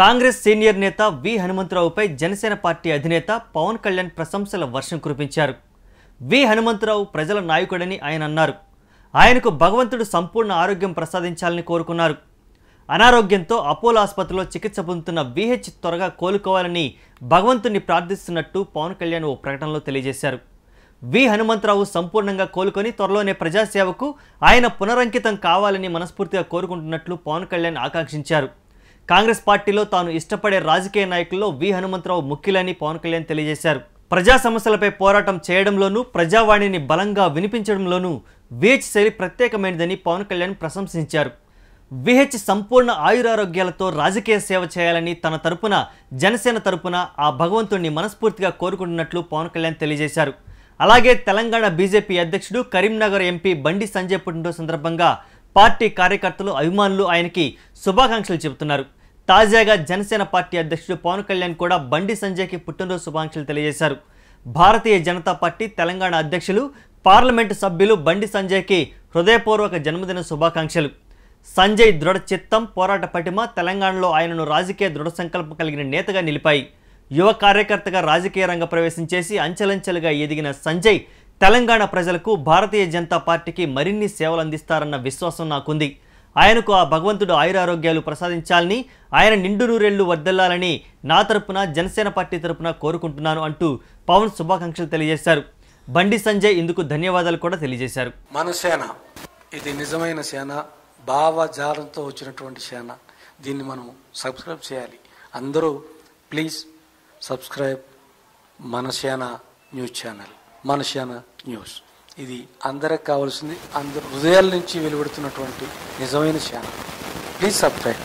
Congress senior నేత వి హనుమంతరావుపై Janasena party అధినేత పవన్ కళ్యాణ్ ప్రశంసల వర్షం కురిపించారు వి హనుమంతరావు ప్రజల నాయకుడని ఆయన అన్నారు ఆయనకు భగవంతుడు సంపూర్ణ ఆరోగ్యం ప్రసాదించాలని కోరుకున్నారు అనారోగ్యంతో అపోలో ఆసుపత్రిలో చికిత్స పొందుతున్న విహెచ్ త్వరగా కోలుకోవాలని భగవంతుని ప్రార్థిస్తున్నట్టు పవన్ కళ్యాణ్ ఓ ప్రకటనలో తెలియజేశారు వి హనుమంతరావు సంపూర్ణంగా కోలుకొని త్వరలోనే ప్రజాసేవకు ఆయన పునరంకితం కావాలని మనస్ఫూర్తిగా కోరుకుంటున్నట్లు పవన్ కళ్యాణ్ ఆకాంక్షించారు కాంగ్రెస్ పార్టీలో తాను ఇష్టపడే రాజకీయ నాయకుల్లో వి హనుమంతరావు ముఖ్యులని పవన్ కళ్యాణ్ తెలియజేశారు ప్రజా సమస్యలపై పోరాటం చేయడంలోనూ ప్రజావాణిని బలంగా వినిపించడంలోనూ విహెచ్ శైలి ప్రత్యేకమైనదని పవన్ కళ్యాణ్ ప్రశంసించారు విహెచ్ సంపూర్ణ ఆయురారోగ్యాలతో రాజకీయ సేవ చేయాలని తన తరపున జనసేన తరపున ఆ భగవంతుణ్ణి మనస్ఫూర్తిగా కోరుకుంటున్నట్లు పవన్ కళ్యాణ్ తెలియజేశారు అలాగే తెలంగాణ బీజేపీ అధ్యక్షుడు కరీంనగర్ ఎంపీ బండి సంజయ్ పుట్టినరోజు సందర్భంగా పార్టీ కార్యకర్తలు అభిమానులు ఆయనకి శుభాకాంక్షలు చెబుతున్నారు తాజాగా జనసేన పార్టీ అధ్యక్షుడు పవన్ కళ్యాణ్ కూడా బండి సంజయ్కి పుట్టినరోజు శుభాకాంక్షలు తెలియజేశారు భారతీయ జనతా పార్టీ తెలంగాణ అధ్యక్షులు పార్లమెంటు సభ్యులు బండి సంజయ్కి హృదయపూర్వక జన్మదిన శుభాకాంక్షలు సంజయ్ దృఢ చిత్తం పోరాట పటిమ తెలంగాణలో ఆయనను రాజకీయ దృఢ సంకల్పం కలిగిన నేతగా నిలిపాయి యువ కార్యకర్తగా రాజకీయ రంగ ప్రవేశం చేసి అంచెలంచెలుగా ఎదిగిన సంజయ్ తెలంగాణ ప్రజలకు భారతీయ జనతా పార్టీకి మరిన్ని సేవలు అందిస్తారన్న విశ్వాసం నాకుంది ఆయనకు ఆ భగవంతుడు ఆయురారోగ్యాలు ప్రసాదించాలని ఆయన నిండు నూరేళ్లు వర్దల్లాలని నా తరపున జనసేన పార్టీ తరపున కోరుకుంటున్నాను అంటూ పవన్ శుభాకాంక్షలు తెలియజేశారు బండి సంజయ్ ఇందుకు ధన్యవాదాలు కూడా తెలియజేశారు మన సేన ఇది నిజమైన సేన భావజాలంతో వచ్చినటువంటి సేన దీన్ని మనం సబ్స్క్రైబ్ చేయాలి అందరూ ప్లీజ్ సబ్స్క్రైబ్ మన సేన న్యూస్ ఛానల్ మనశ్యాన న్యూస్ ఇది అందరికి కావాల్సింది అందరు హృదయాల నుంచి వెలువడుతున్నటువంటి నిజమైన ఛానల్ ప్లీజ్ సబ్స్క్రైబ్